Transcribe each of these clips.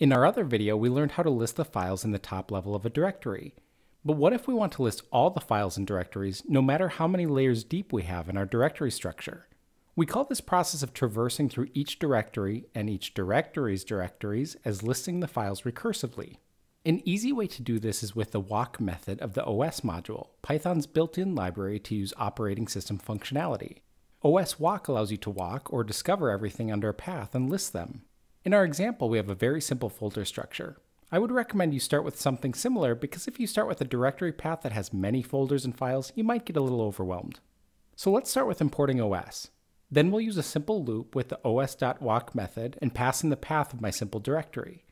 In our other video, we learned how to list the files in the top level of a directory. But what if we want to list all the files and directories, no matter how many layers deep we have in our directory structure? We call this process of traversing through each directory and each directory's directories as listing the files recursively. An easy way to do this is with the walk method of the OS module, Python's built-in library to use operating system functionality. OS walk allows you to walk or discover everything under a path and list them. In our example, we have a very simple folder structure. I would recommend you start with something similar because if you start with a directory path that has many folders and files, you might get a little overwhelmed. So let's start with importing OS. Then we'll use a simple loop with the os.walk method and pass in the path of my simple directory.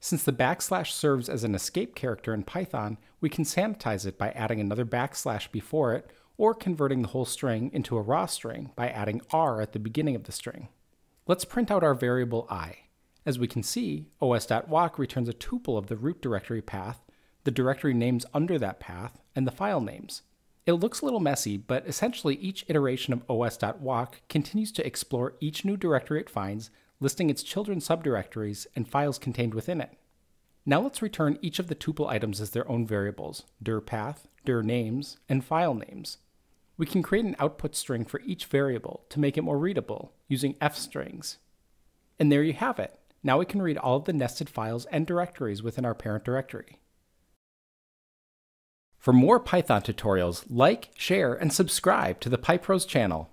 Since the backslash serves as an escape character in Python, we can sanitize it by adding another backslash before it or converting the whole string into a raw string by adding r at the beginning of the string. Let's print out our variable i. As we can see, os.walk returns a tuple of the root directory path, the directory names under that path, and the file names. It looks a little messy, but essentially each iteration of os.walk continues to explore each new directory it finds, listing its children subdirectories and files contained within it. Now let's return each of the tuple items as their own variables, dir path, dir names, and file names. We can create an output string for each variable to make it more readable using f strings. And there you have it. Now we can read all of the nested files and directories within our parent directory. For more Python tutorials, like, share, and subscribe to the PyPros channel.